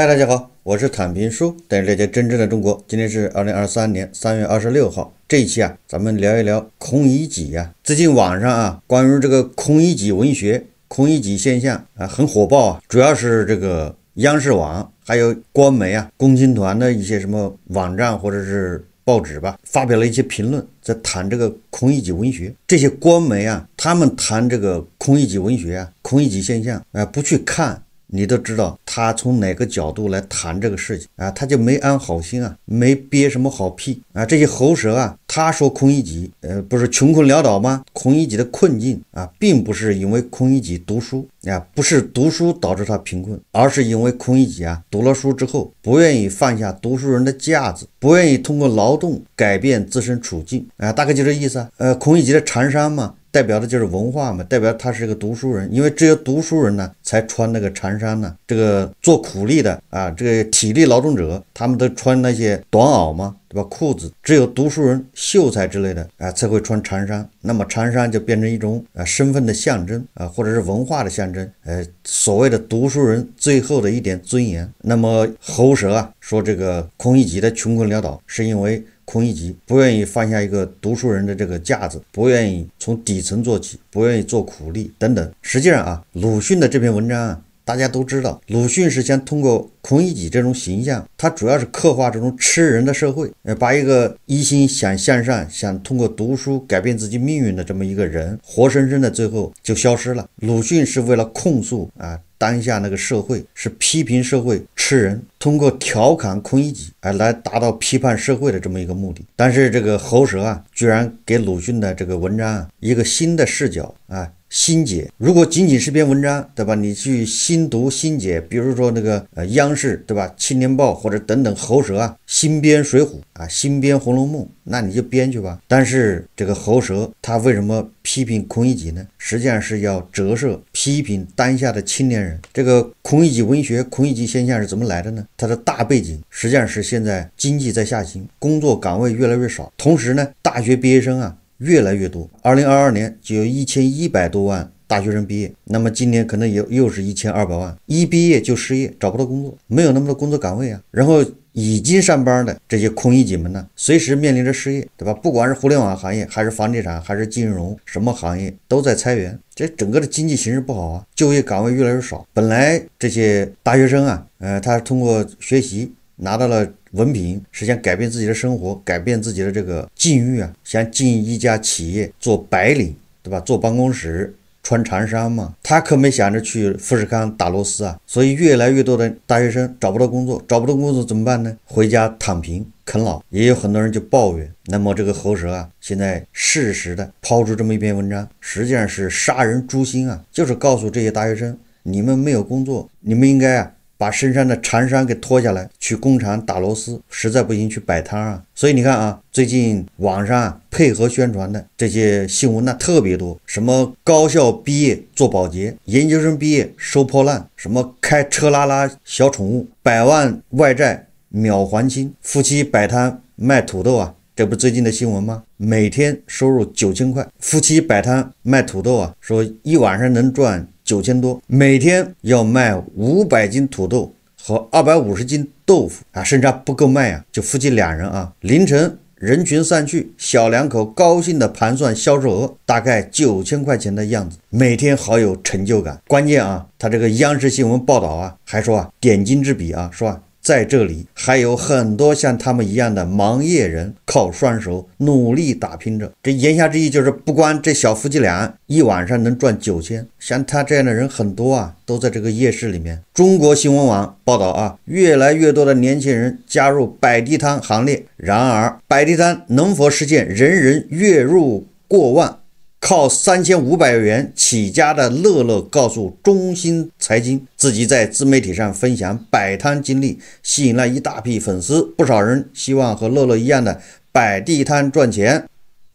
嗨，大家好，我是坦平叔，带大家真正的中国。今天是二零二三年三月二十六号，这一期啊，咱们聊一聊“空一己呀。最近网上啊，关于这个“空一己文学、“空一己现象啊，很火爆。啊，主要是这个央视网，还有官媒啊、共青团的一些什么网站或者是报纸吧，发表了一些评论，在谈这个“空一己文学。这些官媒啊，他们谈这个“空一己文学啊、“空一己现象，啊，不去看。你都知道他从哪个角度来谈这个事情啊？他就没安好心啊，没憋什么好屁啊！这些喉舌啊，他说孔乙己，呃，不是穷困潦倒吗？孔乙己的困境啊，并不是因为孔乙己读书啊，不是读书导致他贫困，而是因为孔乙己啊，读了书之后不愿意放下读书人的架子，不愿意通过劳动改变自身处境啊，大概就这意思啊。呃，孔乙己的长衫嘛。代表的就是文化嘛，代表他是一个读书人，因为只有读书人呢才穿那个长衫呢。这个做苦力的啊，这个体力劳动者，他们都穿那些短袄嘛，对吧？裤子只有读书人、秀才之类的啊才会穿长衫，那么长衫就变成一种啊身份的象征啊，或者是文化的象征。呃，所谓的读书人最后的一点尊严。那么喉舌啊说这个孔乙己的穷困潦倒是因为。孔乙己不愿意放下一个读书人的这个架子，不愿意从底层做起，不愿意做苦力等等。实际上啊，鲁迅的这篇文章啊。大家都知道，鲁迅是先通过孔乙己这种形象，他主要是刻画这种吃人的社会，呃，把一个一心想向善、想通过读书改变自己命运的这么一个人，活生生的最后就消失了。鲁迅是为了控诉啊，当下那个社会是批评社会吃人，通过调侃孔乙己，哎，来达到批判社会的这么一个目的。但是这个喉舌啊，居然给鲁迅的这个文章啊、一个新的视角，啊，新解，如果仅仅是篇文章，对吧？你去新读新解，比如说那个呃央视，对吧？青年报或者等等喉舌啊，新编《水浒》啊，新编《红楼梦》，那你就编去吧。但是这个喉舌它为什么批评孔乙己呢？实际上是要折射批评当下的青年人。这个孔乙己文学、孔乙己现象是怎么来的呢？它的大背景实际上是现在经济在下行，工作岗位越来越少，同时呢，大学毕业生啊。越来越多，二零二二年就有一千一百多万大学生毕业，那么今年可能也又是一千二百万，一毕业就失业，找不到工作，没有那么多工作岗位啊。然后已经上班的这些空衣姐们呢，随时面临着失业，对吧？不管是互联网行业，还是房地产，还是金融，什么行业都在裁员，这整个的经济形势不好啊，就业岗位越来越少。本来这些大学生啊，呃，他通过学习拿到了。文凭是想改变自己的生活，改变自己的这个境遇啊，想进一家企业做白领，对吧？坐办公室穿长衫嘛，他可没想着去富士康打螺丝啊。所以越来越多的大学生找不到工作，找不到工作怎么办呢？回家躺平啃老，也有很多人就抱怨。那么这个喉舌啊，现在适时的抛出这么一篇文章，实际上是杀人诛心啊，就是告诉这些大学生，你们没有工作，你们应该啊。把深山的长衫给脱下来去工厂打螺丝，实在不行去摆摊啊。所以你看啊，最近网上配合宣传的这些新闻那特别多，什么高校毕业做保洁，研究生毕业收破烂，什么开车拉拉小宠物，百万外债秒还清，夫妻摆摊卖土豆啊，这不最近的新闻吗？每天收入九千块，夫妻摆摊卖土豆啊，说一晚上能赚。九千多，每天要卖五百斤土豆和二百五十斤豆腐啊，甚至还不够卖啊！就夫妻两人啊，凌晨人群散去，小两口高兴地盘算销售额，大概九千块钱的样子，每天好有成就感。关键啊，他这个央视新闻报道啊，还说啊，点睛之笔啊，说。在这里还有很多像他们一样的忙业人，靠双手努力打拼着。这言下之意就是，不光这小夫妻俩一晚上能赚九千，像他这样的人很多啊，都在这个夜市里面。中国新闻网报道啊，越来越多的年轻人加入摆地摊行列。然而，摆地摊能否实现人人月入过万？靠三千五百元起家的乐乐告诉中兴财经，自己在自媒体上分享摆摊经历，吸引了一大批粉丝，不少人希望和乐乐一样的摆地摊赚钱。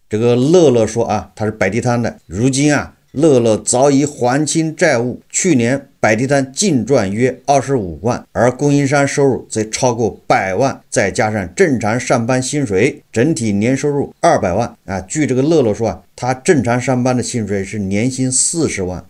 这个乐乐说啊，他是摆地摊的，如今啊。乐乐早已还清债务，去年摆地摊净赚约二十五万，而供应商收入则超过百万，再加上正常上班薪水，整体年收入二百万啊。据这个乐乐说，啊，他正常上班的薪水是年薪四十万，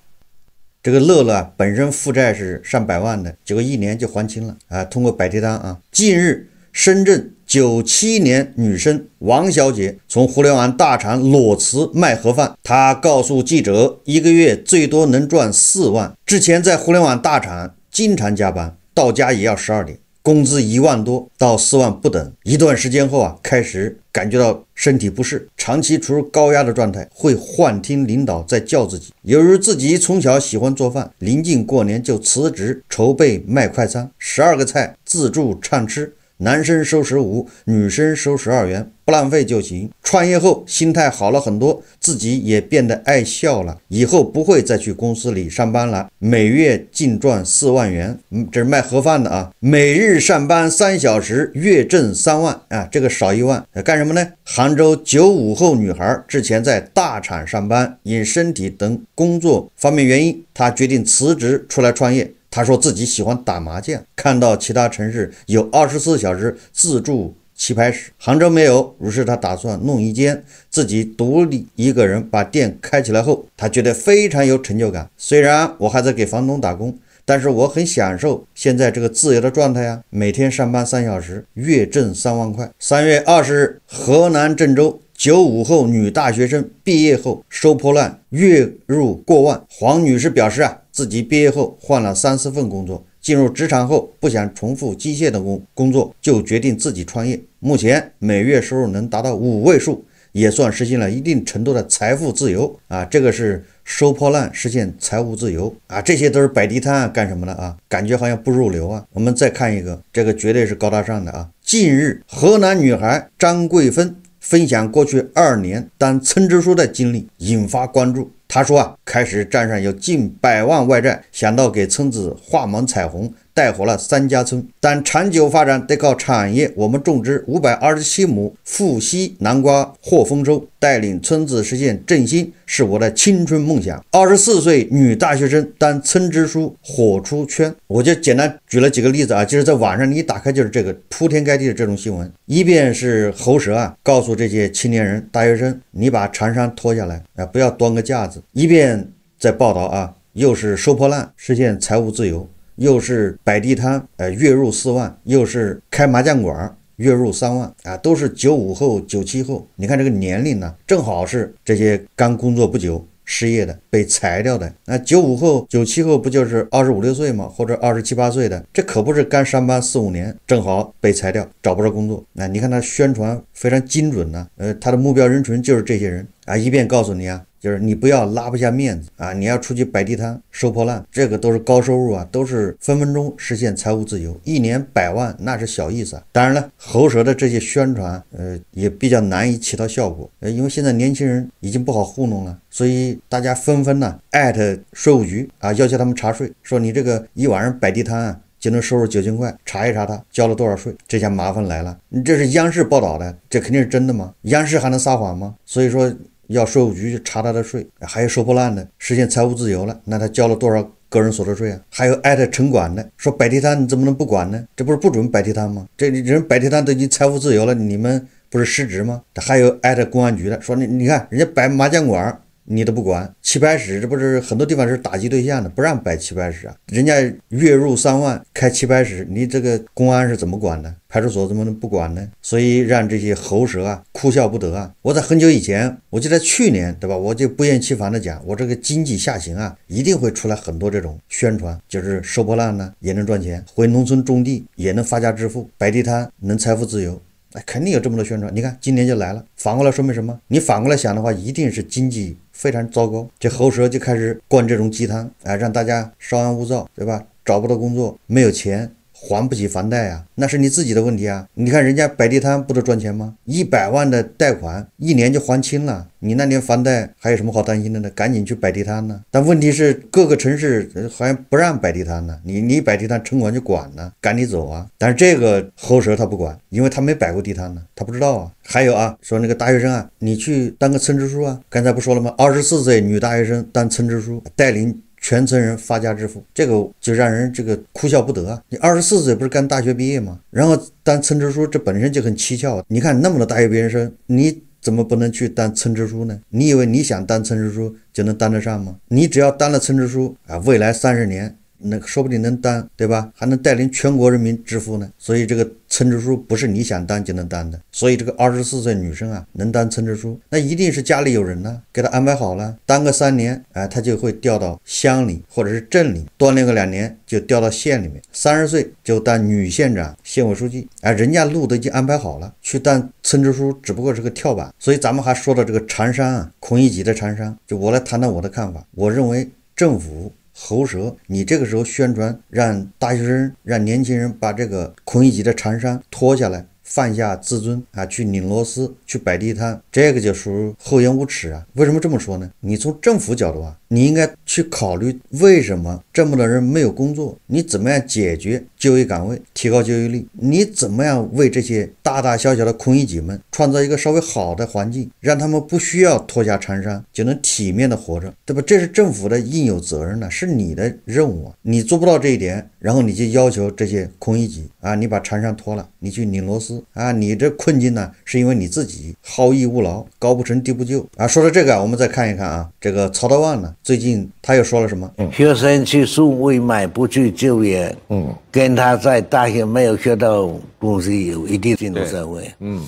这个乐乐本身负债是上百万的，结果一年就还清了啊。通过摆地摊啊，近日。深圳九七年女生王小姐从互联网大厂裸辞卖盒饭。她告诉记者，一个月最多能赚四万。之前在互联网大厂经常加班，到家也要十二点，工资一万多到四万不等。一段时间后啊，开始感觉到身体不适，长期处于高压的状态，会幻听领导在叫自己。由于自己从小喜欢做饭，临近过年就辞职筹备卖快餐，十二个菜自助畅吃。男生收十五，女生收十二元，不浪费就行。创业后心态好了很多，自己也变得爱笑了。以后不会再去公司里上班了，每月净赚四万元。嗯，这是卖盒饭的啊。每日上班三小时，月挣三万啊，这个少一万。干什么呢？杭州九五后女孩之前在大厂上班，因身体等工作方面原因，她决定辞职出来创业。他说自己喜欢打麻将，看到其他城市有二十四小时自助棋牌室，杭州没有，于是他打算弄一间，自己独立一个人把店开起来后，他觉得非常有成就感。虽然我还在给房东打工，但是我很享受现在这个自由的状态呀，每天上班三小时，月挣三万块。三月二十日，河南郑州九五后女大学生毕业后收破烂，月入过万。黄女士表示啊。自己毕业后换了三四份工作，进入职场后不想重复机械的工工作，就决定自己创业。目前每月收入能达到五位数，也算实现了一定程度的财富自由啊！这个是收破烂实现财务自由啊！这些都是摆地摊啊，干什么的啊？感觉好像不入流啊。我们再看一个，这个绝对是高大上的啊！近日，河南女孩张桂芬分享过去二年当村支书的经历，引发关注。他说：“啊，开始账上有近百万外债，想到给村子画满彩虹。”带火了三家村，但长久发展得靠产业。我们种植五百二十七亩富硒南瓜获丰收，带领村子实现振兴是我的青春梦想。二十四岁女大学生当村支书火出圈，我就简单举了几个例子啊。就是在网上你一打开就是这个铺天盖地的这种新闻，一边是喉舌啊告诉这些青年人、大学生，你把长衫脱下来啊，不要端个架子；一边在报道啊，又是收破烂实现财务自由。又是摆地摊，呃，月入四万；又是开麻将馆，月入三万啊，都是九五后、九七后。你看这个年龄呢，正好是这些刚工作不久、失业的、被裁掉的。那九五后、九七后不就是二十五六岁吗？或者二十七八岁的？这可不是干三班四五年，正好被裁掉，找不着工作。那你看他宣传非常精准呢，呃，他的目标人群就是这些人啊，一遍告诉你啊。就是你不要拉不下面子啊！你要出去摆地摊收破烂，这个都是高收入啊，都是分分钟实现财务自由，一年百万那是小意思啊！当然了，喉舌的这些宣传，呃，也比较难以起到效果，呃，因为现在年轻人已经不好糊弄了，所以大家纷纷呢艾特税务局啊，要求他们查税，说你这个一晚上摆地摊啊，就能收入九千块，查一查他交了多少税，这下麻烦来了，你这是央视报道的，这肯定是真的吗？央视还能撒谎吗？所以说。要税务局去查他的税，还有收破烂的实现财务自由了，那他交了多少个人所得税啊？还有城管的说摆地摊你怎么能不管呢？这不是不准摆地摊吗？这人摆地摊都已经财务自由了，你们不是失职吗？还有公安局的说你你看人家摆麻将馆。你都不管棋牌室，这不是很多地方是打击对象的，不让摆棋牌室啊。人家月入三万开棋牌室，你这个公安是怎么管的？派出所怎么能不管呢？所以让这些喉舌啊哭笑不得啊。我在很久以前，我就在去年，对吧？我就不厌其烦的讲，我这个经济下行啊，一定会出来很多这种宣传，就是收破烂呢也能赚钱，回农村种地也能发家致富，摆地摊能财富自由。哎，肯定有这么多宣传。你看今年就来了，反过来说明什么？你反过来想的话，一定是经济。非常糟糕，这猴舌就开始灌这种鸡汤，哎，让大家稍安勿躁，对吧？找不到工作，没有钱。还不起房贷啊？那是你自己的问题啊！你看人家摆地摊不都赚钱吗？一百万的贷款一年就还清了，你那年房贷还有什么好担心的呢？赶紧去摆地摊呢！但问题是各个城市好像不让摆地摊呢，你你摆地摊城管就管呢，赶你走啊！但是这个猴蛇他不管，因为他没摆过地摊呢，他不知道啊。还有啊，说那个大学生啊，你去当个村支书啊！刚才不说了吗？二十四岁女大学生当村支书，带领。全村人发家致富，这个就让人这个哭笑不得啊！你二十四岁不是刚大学毕业吗？然后当村支书，这本身就很蹊跷。你看那么多大学毕业生，你怎么不能去当村支书呢？你以为你想当村支书就能当得上吗？你只要当了村支书啊，未来三十年。那说不定能当，对吧？还能带领全国人民致富呢。所以这个村支书不是你想当就能当的。所以这个二十四岁女生啊，能当村支书，那一定是家里有人呢，给她安排好了。当个三年，哎，她就会调到乡里或者是镇里锻炼个两年，就调到县里面。三十岁就当女县长、县委书记，哎，人家路都已经安排好了。去当村支书只不过是个跳板。所以咱们还说到这个长山啊，孔乙己的长山，就我来谈谈我的看法。我认为政府。喉舌，你这个时候宣传，让大学生、让年轻人把这个孔乙己的长衫脱下来，放下自尊啊，去拧螺丝，去摆地摊，这个就属于厚颜无耻啊！为什么这么说呢？你从政府角度啊。你应该去考虑为什么这么多人没有工作？你怎么样解决就业岗位，提高就业率？你怎么样为这些大大小小的空一己们创造一个稍微好的环境，让他们不需要脱下长衫就能体面的活着，对吧？这是政府的应有责任呢，是你的任务。你做不到这一点，然后你就要求这些空一己啊，你把长衫脱了，你去拧螺丝啊？你这困境呢，是因为你自己好逸恶劳，高不成低不就啊。说到这个啊，我们再看一看啊，这个曹德旺呢？最近他又说了什么？嗯，学生去送外卖不去就业，嗯，跟他在大学没有学到东西有一定社会，嗯，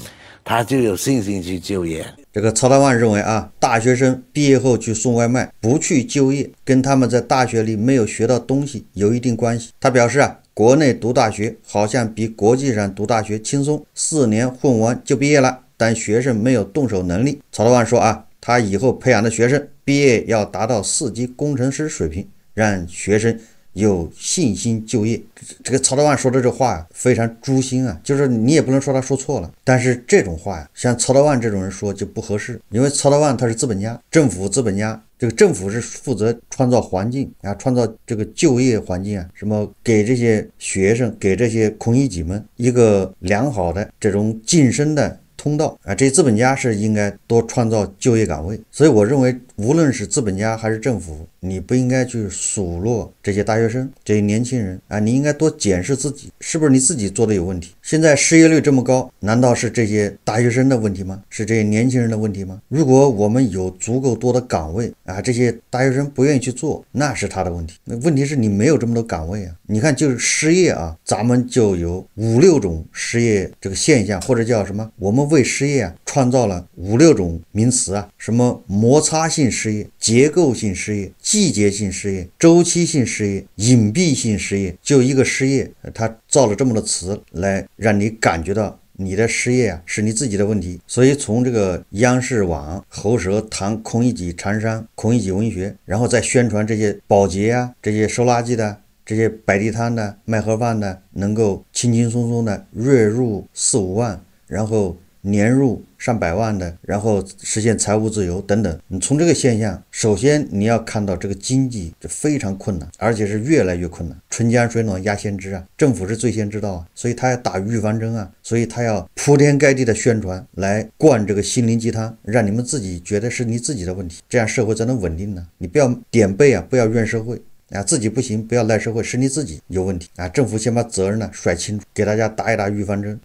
他就有信心去就业。这个曹大旺认为啊，大学生毕业后去送外卖不去就业，跟他们在大学里没有学到东西有一定关系。他表示啊，国内读大学好像比国际上读大学轻松，四年混完就毕业了，但学生没有动手能力。曹大旺说啊。他以后培养的学生毕业要达到四级工程师水平，让学生有信心就业。这个曹德旺说的这话呀，非常诛心啊！就是你也不能说他说错了，但是这种话呀，像曹德旺这种人说就不合适，因为曹德旺他是资本家，政府资本家。这个政府是负责创造环境啊，创造这个就业环境啊，什么给这些学生、给这些孔乙己们一个良好的这种晋升的。通道啊，这些资本家是应该多创造就业岗位，所以我认为。无论是资本家还是政府，你不应该去数落这些大学生、这些年轻人啊！你应该多检视自己，是不是你自己做的有问题？现在失业率这么高，难道是这些大学生的问题吗？是这些年轻人的问题吗？如果我们有足够多的岗位啊，这些大学生不愿意去做，那是他的问题。那问题是，你没有这么多岗位啊！你看，就是失业啊，咱们就有五六种失业这个现象，或者叫什么，我们未失业啊。创造了五六种名词啊，什么摩擦性失业、结构性失业、季节性失业、周期性失业、隐蔽性失业。就一个失业，他造了这么多词来让你感觉到你的失业啊是你自己的问题。所以从这个央视网、喉舌、谈孔乙己、长衫、孔乙己文学，然后再宣传这些保洁啊、这些收垃圾的、这些摆地摊的、卖盒饭的，能够轻轻松松的月入四五万，然后年入。上百万的，然后实现财务自由等等。你从这个现象，首先你要看到这个经济就非常困难，而且是越来越困难。春江水暖鸭先知啊，政府是最先知道啊，所以他要打预防针啊，所以他要铺天盖地的宣传来灌这个心灵鸡汤，让你们自己觉得是你自己的问题，这样社会才能稳定呢。你不要点背啊，不要怨社会啊，自己不行不要赖社会，是你自己有问题啊。政府先把责任呢甩清楚，给大家打一打预防针。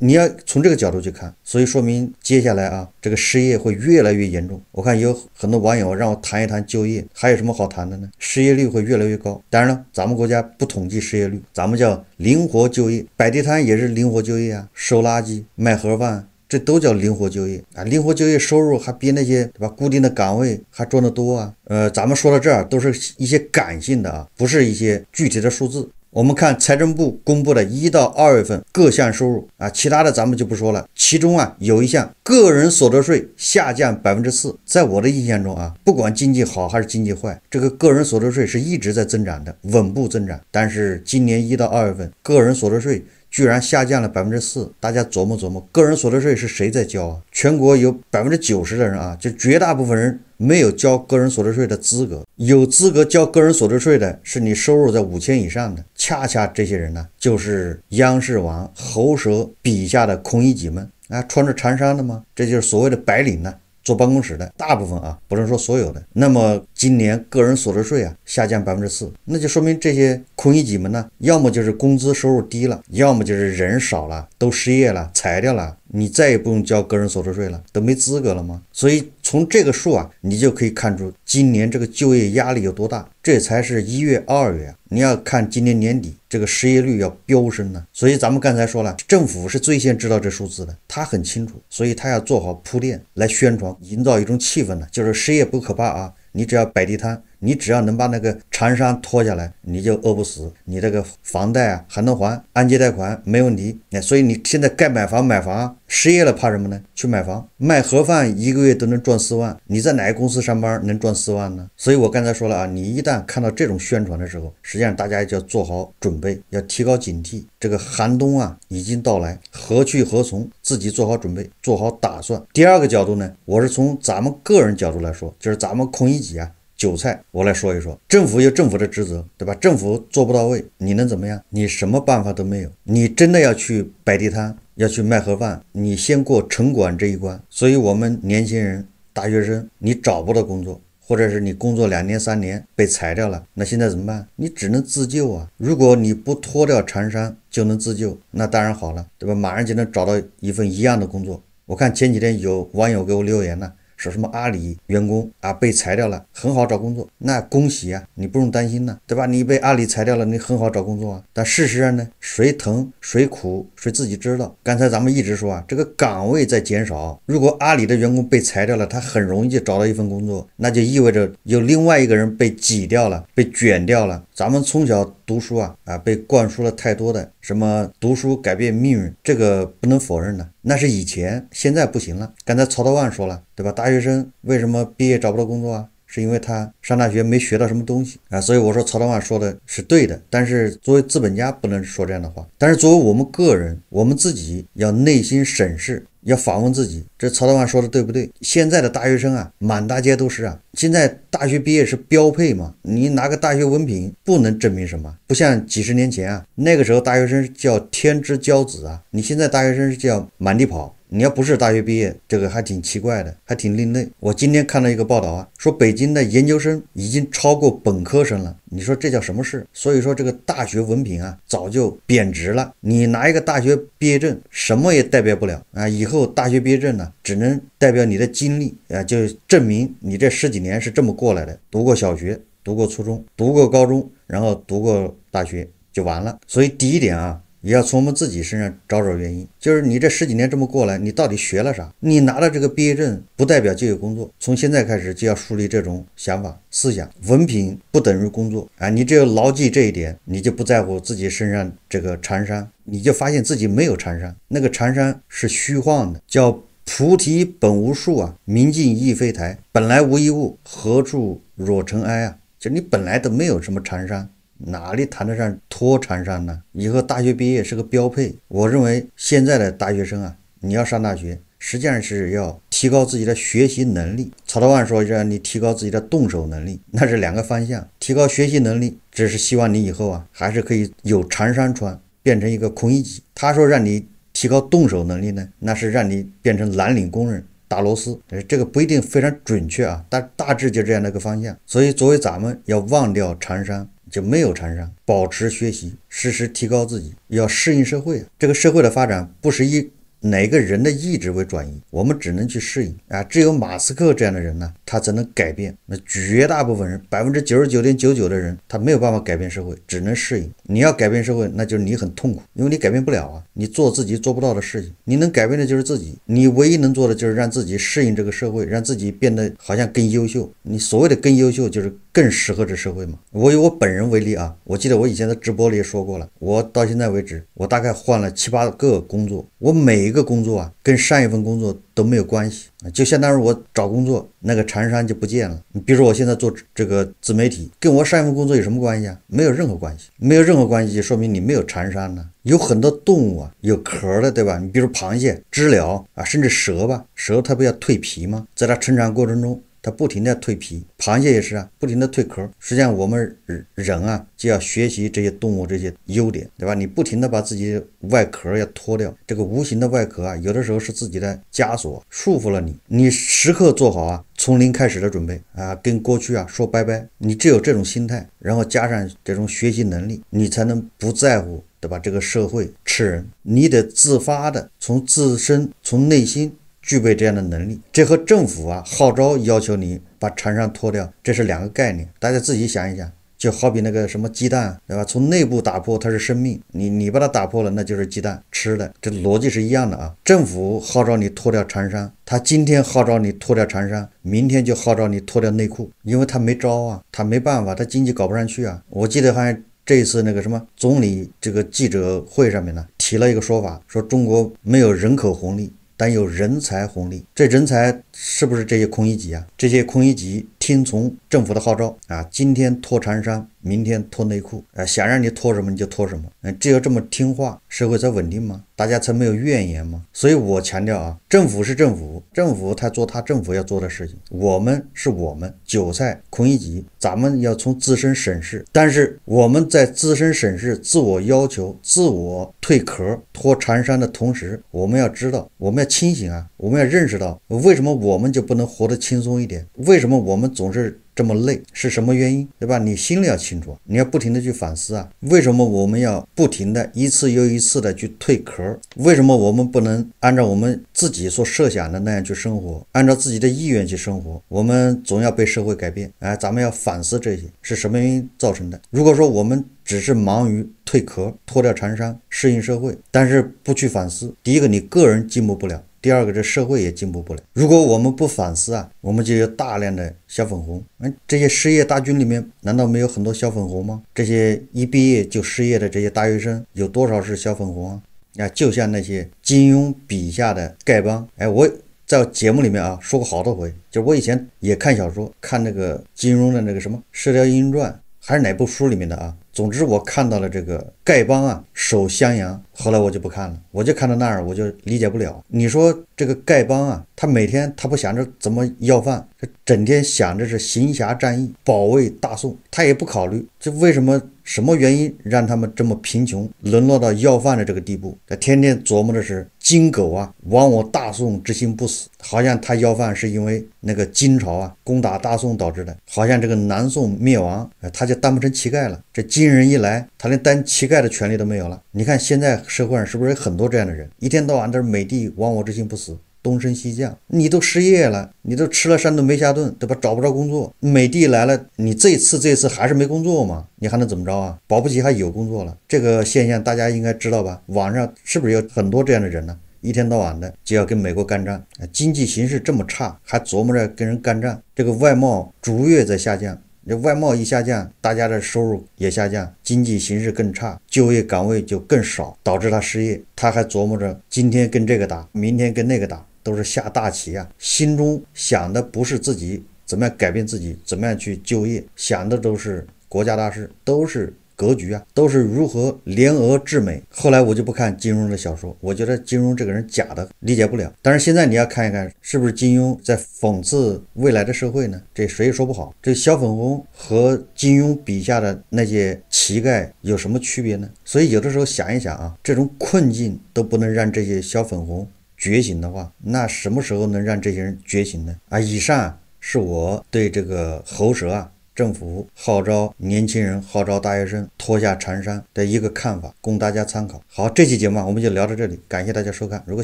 你要从这个角度去看，所以说明接下来啊，这个失业会越来越严重。我看有很多网友让我谈一谈就业，还有什么好谈的呢？失业率会越来越高。当然了，咱们国家不统计失业率，咱们叫灵活就业，摆地摊也是灵活就业啊，收垃圾、卖盒饭，这都叫灵活就业啊。灵活就业收入还比那些对吧？固定的岗位还赚得多啊。呃，咱们说到这儿都是一些感性的啊，不是一些具体的数字。我们看财政部公布的一到二月份各项收入啊，其他的咱们就不说了。其中啊有一项个人所得税下降百分之四，在我的印象中啊，不管经济好还是经济坏，这个个人所得税是一直在增长的，稳步增长。但是今年一到二月份个人所得税居然下降了百分之四，大家琢磨琢磨，个人所得税是谁在交啊？全国有百分之九十的人啊，就绝大部分人。没有交个人所得税的资格，有资格交个人所得税的是你收入在五千以上的。恰恰这些人呢，就是央视网喉舌笔下的“孔乙己们啊，穿着长衫的吗？这就是所谓的白领呢，坐办公室的大部分啊，不能说所有的。那么今年个人所得税啊下降百分之四，那就说明这些“孔乙己们呢，要么就是工资收入低了，要么就是人少了，都失业了，裁掉了，你再也不用交个人所得税了，都没资格了吗？所以。从这个数啊，你就可以看出今年这个就业压力有多大。这才是一月、二月，你要看今年年底这个失业率要飙升呢。所以咱们刚才说了，政府是最先知道这数字的，他很清楚，所以他要做好铺垫，来宣传、营造一种气氛呢，就是失业不可怕啊，你只要摆地摊。你只要能把那个长衫脱下来，你就饿不死。你这个房贷啊还能还，按揭贷款没问题。哎，所以你现在该买房买房，失业了怕什么呢？去买房，卖盒饭一个月都能赚四万。你在哪个公司上班能赚四万呢？所以，我刚才说了啊，你一旦看到这种宣传的时候，实际上大家就要做好准备，要提高警惕。这个寒冬啊已经到来，何去何从？自己做好准备，做好打算。第二个角度呢，我是从咱们个人角度来说，就是咱们空一己啊。韭菜，我来说一说，政府有政府的职责，对吧？政府做不到位，你能怎么样？你什么办法都没有，你真的要去摆地摊，要去卖盒饭，你先过城管这一关。所以，我们年轻人、大学生，你找不到工作，或者是你工作两年三年被裁掉了，那现在怎么办？你只能自救啊！如果你不脱掉长衫就能自救，那当然好了，对吧？马上就能找到一份一样的工作。我看前几天有网友给我留言了。说什么阿里员工啊被裁掉了，很好找工作，那恭喜啊，你不用担心呢，对吧？你被阿里裁掉了，你很好找工作啊。但事实上呢？谁疼谁苦，谁自己知道。刚才咱们一直说啊，这个岗位在减少。如果阿里的员工被裁掉了，他很容易就找到一份工作，那就意味着有另外一个人被挤掉了，被卷掉了。咱们从小读书啊啊，被灌输了太多的什么读书改变命运，这个不能否认的，那是以前，现在不行了。刚才曹德旺说了，对吧？大学生为什么毕业找不到工作啊？是因为他上大学没学到什么东西啊，所以我说曹德旺说的是对的。但是作为资本家不能说这样的话，但是作为我们个人，我们自己要内心审视，要反问自己，这曹德旺说的对不对？现在的大学生啊，满大街都是啊。现在大学毕业是标配嘛？你拿个大学文凭不能证明什么，不像几十年前啊，那个时候大学生叫天之骄子啊，你现在大学生是叫满地跑。你要不是大学毕业，这个还挺奇怪的，还挺另类。我今天看到一个报道啊，说北京的研究生已经超过本科生了。你说这叫什么事？所以说这个大学文凭啊，早就贬值了。你拿一个大学毕业证，什么也代表不了啊。以后大学毕业证呢，只能代表你的经历，啊，就证明你这十几年是这么过来的：读过小学，读过初中，读过高中，然后读过大学就完了。所以第一点啊。也要从我们自己身上找找原因，就是你这十几年这么过来，你到底学了啥？你拿了这个毕业证，不代表就有工作。从现在开始就要树立这种想法思想，文凭不等于工作啊！你只有牢记这一点，你就不在乎自己身上这个长衫，你就发现自己没有长衫，那个长山是虚晃的，叫菩提本无树啊，明镜亦非台，本来无一物，何处惹尘埃啊？就你本来都没有什么长山。哪里谈得上脱长衫呢？以后大学毕业是个标配。我认为现在的大学生啊，你要上大学，实际上是要提高自己的学习能力。曹德旺说让你提高自己的动手能力，那是两个方向：提高学习能力，只是希望你以后啊，还是可以有长衫穿，变成一个孔乙己；他说让你提高动手能力呢，那是让你变成蓝领工人打螺丝。这个不一定非常准确啊，但大致就这样的一个方向。所以，作为咱们要忘掉长衫。就没有缠上，保持学习，时时提高自己，要适应社会啊！这个社会的发展不是以哪个人的意志为转移，我们只能去适应啊！只有马斯克这样的人呢，他才能改变。那绝大部分人，百分之九十九点九九的人，他没有办法改变社会，只能适应。你要改变社会，那就是你很痛苦，因为你改变不了啊！你做自己做不到的事情，你能改变的就是自己。你唯一能做的就是让自己适应这个社会，让自己变得好像更优秀。你所谓的更优秀，就是。更适合这社会吗？我以我本人为例啊，我记得我以前在直播里说过了，我到现在为止，我大概换了七八个工作，我每一个工作啊，跟上一份工作都没有关系啊，就相当于我找工作那个长山就不见了。你比如说我现在做这个自媒体，跟我上一份工作有什么关系啊？没有任何关系，没有任何关系，说明你没有长山呢。有很多动物啊，有壳的，对吧？你比如螃蟹、知了啊，甚至蛇吧，蛇它不要蜕皮吗？在它成长过程中。它不停的蜕皮，螃蟹也是啊，不停的蜕壳。实际上我们人啊，就要学习这些动物这些优点，对吧？你不停的把自己外壳要脱掉，这个无形的外壳啊，有的时候是自己的枷锁，束缚了你。你时刻做好啊，从零开始的准备啊，跟过去啊说拜拜。你只有这种心态，然后加上这种学习能力，你才能不在乎，对吧？这个社会吃人，你得自发的从自身、从内心。具备这样的能力，这和政府啊号召要求你把长衫脱掉，这是两个概念。大家自己想一想，就好比那个什么鸡蛋，对吧？从内部打破它是生命，你你把它打破了，那就是鸡蛋吃了。这逻辑是一样的啊。政府号召你脱掉长衫，他今天号召你脱掉长衫，明天就号召你脱掉内裤，因为他没招啊，他没办法，他经济搞不上去啊。我记得好像这一次那个什么总理这个记者会上面呢，提了一个说法，说中国没有人口红利。但有人才红利，这人才是不是这些空一级啊？这些空一级听从政府的号召啊，今天脱产商，明天脱内裤，啊，想让你脱什么你就脱什么，嗯，只有这么听话，社会才稳定吗？大家才没有怨言吗？所以，我强调啊，政府是政府，政府他做他政府要做的事情，我们是我们，韭菜、孔乙己，咱们要从自身审视。但是我们在自身审视、自我要求、自我蜕壳、脱长衫的同时，我们要知道，我们要清醒啊，我们要认识到，为什么我们就不能活得轻松一点？为什么我们总是？这么累是什么原因，对吧？你心里要清楚，你要不停地去反思啊。为什么我们要不停地一次又一次地去蜕壳？为什么我们不能按照我们自己所设想的那样去生活，按照自己的意愿去生活？我们总要被社会改变，哎，咱们要反思这些是什么原因造成的。如果说我们只是忙于蜕壳、脱掉长衫、适应社会，但是不去反思，第一个你个人进步不了。第二个，这社会也进步不了。如果我们不反思啊，我们就有大量的小粉红。嗯，这些失业大军里面，难道没有很多小粉红吗？这些一毕业就失业的这些大学生，有多少是小粉红啊？啊，就像那些金庸笔下的丐帮。哎，我在节目里面啊说过好多回，就我以前也看小说，看那个金庸的那个什么《射雕英雄传》，还是哪部书里面的啊？总之，我看到了这个丐帮啊，守襄阳。后来我就不看了，我就看到那儿，我就理解不了。你说这个丐帮啊，他每天他不想着怎么要饭，整天想着是行侠仗义，保卫大宋。他也不考虑，就为什么什么原因让他们这么贫穷，沦落到要饭的这个地步？他天天琢磨的是金狗啊，亡我大宋之心不死。好像他要饭是因为那个金朝啊攻打大宋导致的。好像这个南宋灭亡，他就当不成乞丐了。这金。病人一来，他连当乞丐的权利都没有了。你看现在社会上是不是有很多这样的人，一天到晚都是美帝亡我之心不死，东升西降。你都失业了，你都吃了山顿没下顿，对吧？找不着工作，美帝来了，你这次这次还是没工作嘛？你还能怎么着啊？保不齐还有工作了。这个现象大家应该知道吧？网上是不是有很多这样的人呢？一天到晚的就要跟美国干仗，经济形势这么差，还琢磨着跟人干仗，这个外贸逐月在下降。这外贸一下降，大家的收入也下降，经济形势更差，就业岗位就更少，导致他失业。他还琢磨着今天跟这个打，明天跟那个打，都是下大棋呀。心中想的不是自己怎么样改变自己，怎么样去就业，想的都是国家大事，都是。格局啊，都是如何联俄制美。后来我就不看金庸的小说，我觉得金庸这个人假的，理解不了。但是现在你要看一看，是不是金庸在讽刺未来的社会呢？这谁也说不好。这小粉红和金庸笔下的那些乞丐有什么区别呢？所以有的时候想一想啊，这种困境都不能让这些小粉红觉醒的话，那什么时候能让这些人觉醒呢？啊，以上是我对这个喉舌啊。政府号召年轻人、号召大学生脱下长衫的一个看法，供大家参考。好，这期节目我们就聊到这里，感谢大家收看。如果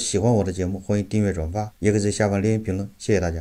喜欢我的节目，欢迎订阅、转发，也可以在下方留言评论。谢谢大家。